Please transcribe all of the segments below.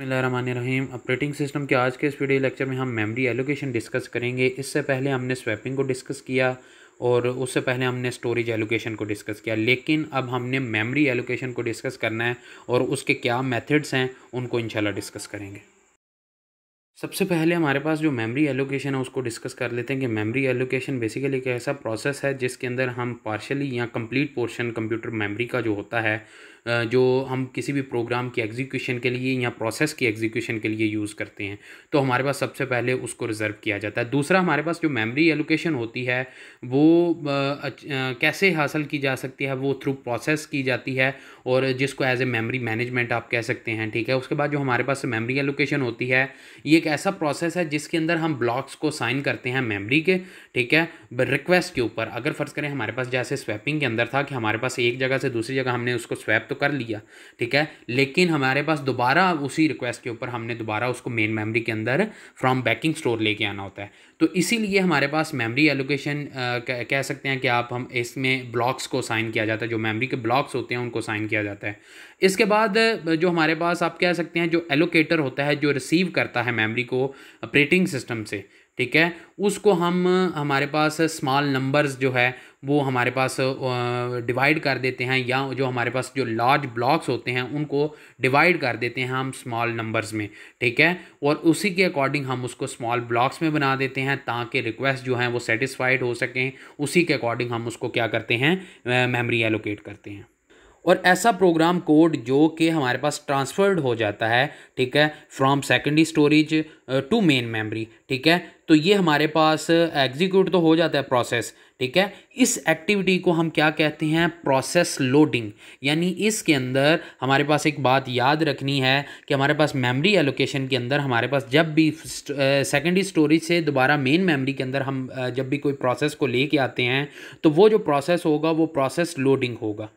बसमीम operating system के आज के इस वीडियो लेक्चर में हम मेमोरी एलोकेशन डिस्कस करेंगे इससे पहले हमने स्वैपिंग को डिस्कस किया और उससे पहले हमने स्टोरेज एलोकेशन को डिस्कस किया लेकिन अब हमने मेमोरी एलोकेशन को डिस्कस करना है और उसके क्या मेथड्स हैं उनको इंशाल्लाह डिस्कस करेंगे सबसे पहले हमारे पास जो मेमोरी एलोकेशन है उसको डिस्कस कर लेते हैं कि मेमोरी एलोकेशन बेसिकली एक ऐसा प्रोसेस है जिसके अंदर हम पार्शली या कंप्लीट पोर्शन कंप्यूटर मेमोरी का जो होता है जो हम किसी भी प्रोग्राम की एग्जीक्यूशन के लिए या प्रोसेस की एग्जीक्यूशन के लिए यूज़ करते हैं तो हमारे पास सबसे पहले उसको रिज़र्व किया जाता है दूसरा हमारे पास जो मेमोरी एलोकेशन होती है वो कैसे हासिल की जा सकती है वो थ्रू प्रोसेस की जाती है और जिसको एज ए मेमरी मैनेजमेंट आप कह सकते हैं ठीक है उसके बाद जो हमारे पास मेमरी एलोकेशन होती है ये एक ऐसा प्रोसेस है जिसके अंदर हम ब्लॉक्स को साइन करते हैं मेमरी के ठीक है रिक्वेस्ट के ऊपर अगर फ़र्ज़ करें हमारे पास जैसे स्वैपिंग के अंदर था कि हमारे पास एक जगह से दूसरी जगह हमने उसको स्वैप तो कर लिया ठीक है लेकिन हमारे पास दोबारा उसी रिक्वेस्ट के ऊपर हमने दोबारा उसको मेन मेमोरी के अंदर फ्रॉम बैकिंग स्टोर लेके आना होता है तो इसीलिए हमारे पास मेमोरी एलोकेशन कह सकते हैं कि आप हम इसमें ब्लॉक्स को साइन किया जाता है जो मेमोरी के ब्लॉक्स होते हैं उनको साइन किया जाता है इसके बाद जो हमारे पास आप कह सकते हैं जो एलोकेटर होता है जो रिसीव करता है मेमरी को ऑपरेटिंग सिस्टम से ठीक है उसको हम हमारे पास स्मॉल नंबर्स जो है वो हमारे पास डिवाइड कर देते हैं या जो हमारे पास जो लार्ज ब्लॉक्स होते हैं उनको डिवाइड कर देते हैं हम स्मॉल नंबर्स में ठीक है और उसी के अकॉर्डिंग हम उसको स्मॉल ब्लॉक्स में बना देते हैं ताकि रिक्वेस्ट जो हैं वो सेटिस्फाइड हो सकें उसी के अकॉर्डिंग हम उसको क्या करते हैं मेमोरी एलोकेट करते हैं और ऐसा प्रोग्राम कोड जो कि हमारे पास ट्रांसफर्ड हो जाता है ठीक है from secondary storage to main memory ठीक है तो ये हमारे पास एग्जीक्यूट तो हो जाता है प्रोसेस ठीक है इस एक्टिविटी को हम क्या कहते हैं प्रोसेस लोडिंग यानी इसके अंदर हमारे पास एक बात याद रखनी है कि हमारे पास मेमोरी एलोकेशन के अंदर हमारे पास जब भी सेकेंडरी स्टोरेज uh, से दोबारा मेन मेमोरी के अंदर हम uh, जब भी कोई प्रोसेस को लेके आते हैं तो वो जो प्रोसेस होगा वो प्रोसेस लोडिंग होगा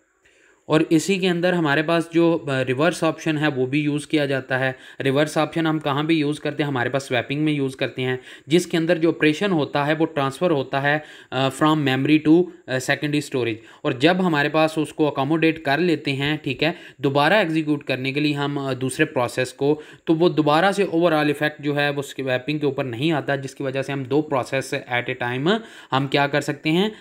और इसी के अंदर हमारे पास जो रिवर्स ऑप्शन है वो भी यूज़ किया जाता है रिवर्स ऑप्शन हम कहाँ भी यूज़ करते हैं हमारे पास स्वैपिंग में यूज़ करते हैं जिसके अंदर जो ऑपरेशन होता है वो ट्रांसफ़र होता है from memory to secondary storage और जब हमारे पास उसको अकोमोडेट कर लेते हैं ठीक है दोबारा एग्जीक्यूट करने के लिए हम दूसरे प्रोसेस को तो वो दोबारा से ओवरऑल इफेक्ट जो है वो स्वैपिंग के ऊपर नहीं आता जिसकी वजह से हम दो प्रोसेस एट ए टाइम हम क्या कर सकते हैं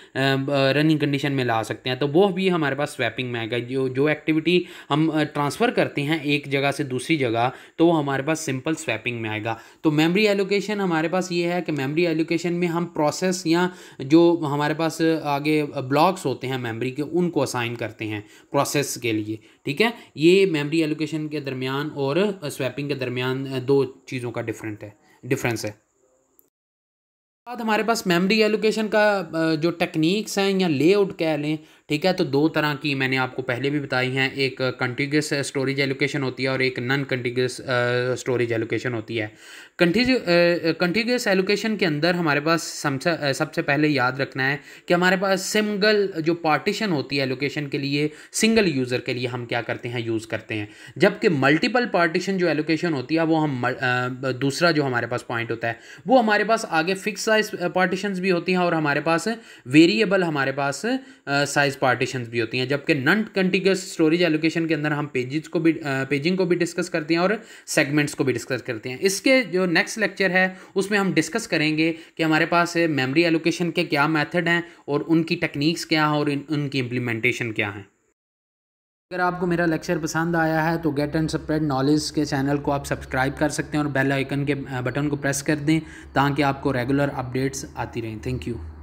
रनिंग कंडीशन में ला सकते हैं तो वो भी हमारे पास स्वैपिंग में जाएगा जो जो एक्टिविटी हम ट्रांसफ़र करते हैं एक जगह से दूसरी जगह तो वो हमारे पास सिंपल स्वैपिंग में आएगा तो मेमोरी एलोकेशन हमारे पास ये है कि मेमोरी एलोकेशन में हम प्रोसेस या जो हमारे पास आगे ब्लॉक्स होते हैं मेमोरी के उनको असाइन करते हैं प्रोसेस के लिए ठीक है ये मेमोरी एलोकेशन के दरमियान और स्वैपिंग के दरमियान दो चीज़ों का डिफरेंट है डिफरेंस है बाद हमारे पास मेमोरी एलोकेशन का जो टेक्निक्स हैं या लेआउट कह लें ठीक है तो दो तरह की मैंने आपको पहले भी बताई हैं एक कंटिग्यूस स्टोरेज एलोकेशन होती है और एक नॉन कंटिग्यूस स्टोरेज एलोकेशन होती है कंटिग्यूस एलोकेशन के अंदर हमारे पास सबसे पहले याद रखना है कि हमारे पास सिंगल जो पार्टीशन होती है एलोकेशन के लिए सिंगल यूज़र के लिए हम क्या करते हैं यूज़ करते हैं जबकि मल्टीपल पार्टीशन जो एलोकेशन होती है वो हम दूसरा जो हमारे पास पॉइंट होता है वो हमारे पास आगे फिक्स साइज पार्टीशन भी होती हैं और हमारे पास वेरिएबल हमारे पास साइज पार्टीशन भी होती हैं जबकि नन कंटिग्यूस स्टोरेज एलोकेशन के अंदर हम पेजेस को भी पेजिंग को भी डिस्कस करते हैं और सेगमेंट्स को भी डिस्कस करते हैं इसके जो नेक्स्ट लेक्चर है उसमें हम डिस्कस करेंगे कि हमारे पास मेमरी एलोकेशन के क्या मैथड हैं और उनकी टेक्निक्स क्या हैं और उनकी इम्प्लीमेंटेशन क्या हैं अगर आपको मेरा लेक्चर पसंद आया है तो गेट एंड स्प्रेड नॉलेज के चैनल को आप सब्सक्राइब कर सकते हैं और बेल आइकन के बटन को प्रेस कर दें ताकि आपको रेगुलर अपडेट्स आती रहें थैंक यू